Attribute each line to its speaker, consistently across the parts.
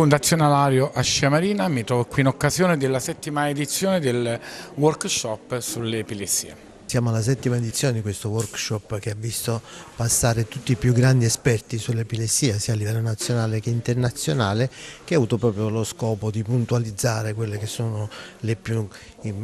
Speaker 1: Fondazione Alario a Marina, mi trovo qui in occasione della settima edizione del workshop sull'epilessia.
Speaker 2: Siamo alla settima edizione di questo workshop che ha visto passare tutti i più grandi esperti sull'epilessia sia a livello nazionale che internazionale che ha avuto proprio lo scopo di puntualizzare quelle che sono le più eh,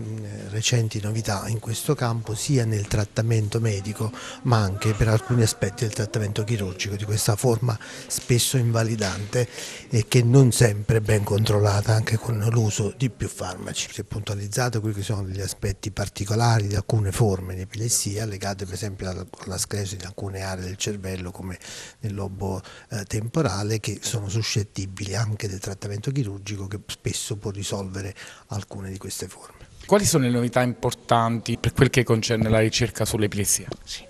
Speaker 2: recenti novità in questo campo sia nel trattamento medico ma anche per alcuni aspetti del trattamento chirurgico di questa forma spesso invalidante e che non sempre è ben controllata anche con l'uso di più farmaci. Si è puntualizzato qui che sono gli aspetti particolari di alcune forme forme di epilessia legate per esempio alla sclerosi di alcune aree del cervello come nel lobo eh, temporale che sono suscettibili anche del trattamento chirurgico che spesso può risolvere alcune di queste forme.
Speaker 1: Quali sono le novità importanti per quel che concerne la ricerca sull'epilessia? Sì.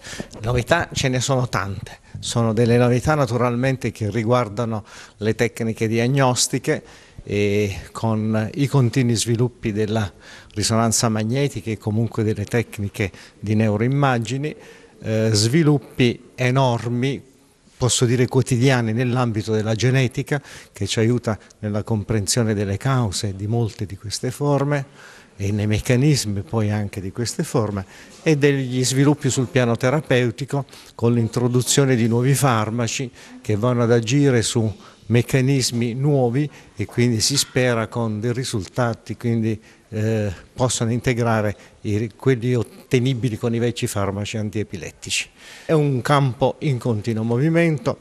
Speaker 1: Novità ce ne sono tante, sono delle novità naturalmente che riguardano le tecniche diagnostiche e con i continui sviluppi della risonanza magnetica e comunque delle tecniche di neuroimmagini, eh, sviluppi enormi posso dire quotidiani nell'ambito della genetica che ci aiuta nella comprensione delle cause di molte di queste forme e nei meccanismi poi anche di queste forme e degli sviluppi sul piano terapeutico con l'introduzione di nuovi farmaci che vanno ad agire su meccanismi nuovi e quindi si spera con dei risultati quindi eh, possano integrare i, quelli ottenibili con i vecchi farmaci antiepilettici. È un campo in continuo movimento,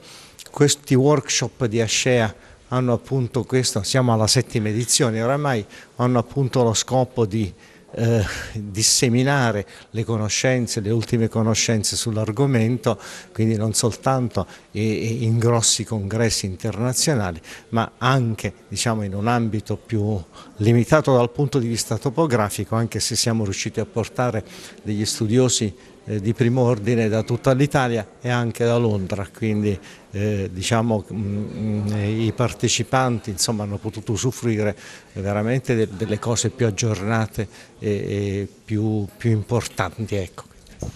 Speaker 1: questi workshop di Ascea hanno appunto questo, siamo alla settima edizione oramai, hanno appunto lo scopo di eh, disseminare le conoscenze, le ultime conoscenze sull'argomento, quindi non soltanto in grossi congressi internazionali, ma anche diciamo, in un ambito più limitato dal punto di vista topografico, anche se siamo riusciti a portare degli studiosi eh, di primo ordine da tutta l'Italia e anche da Londra, quindi eh, diciamo, mh, mm, mm, i partecipanti insomma, hanno potuto usufruire eh, veramente de delle cose più aggiornate e, e più, più, importanti. Ecco.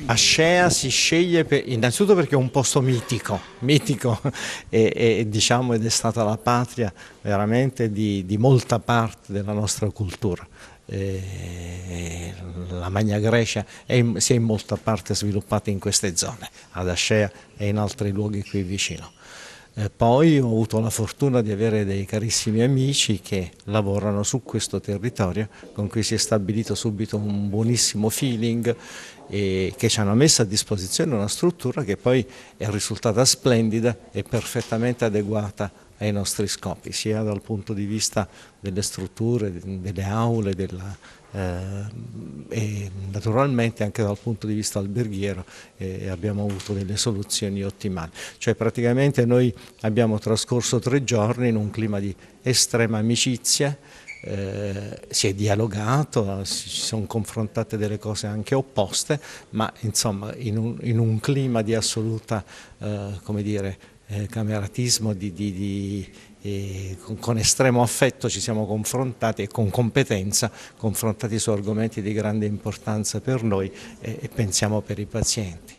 Speaker 1: Ascea si sceglie per, innanzitutto perché è un posto mitico, mitico e, e, diciamo, ed è stata la patria veramente di, di molta parte della nostra cultura eh, la Magna Grecia è, si è in molta parte sviluppata in queste zone, ad Ascea e in altri luoghi qui vicino. Eh, poi ho avuto la fortuna di avere dei carissimi amici che lavorano su questo territorio, con cui si è stabilito subito un buonissimo feeling e che ci hanno messo a disposizione una struttura che poi è risultata splendida e perfettamente adeguata ai nostri scopi, sia dal punto di vista delle strutture, delle aule, della, eh, e naturalmente anche dal punto di vista alberghiero eh, abbiamo avuto delle soluzioni ottimali. Cioè praticamente noi abbiamo trascorso tre giorni in un clima di estrema amicizia, eh, si è dialogato, eh, si sono confrontate delle cose anche opposte, ma insomma in un, in un clima di assoluta, eh, come dire, eh, cameratismo, di, di, di, eh, con, con, estremo affetto ci siamo confrontati e con competenza confrontati su argomenti di grande importanza per noi e, e pensiamo per i pazienti.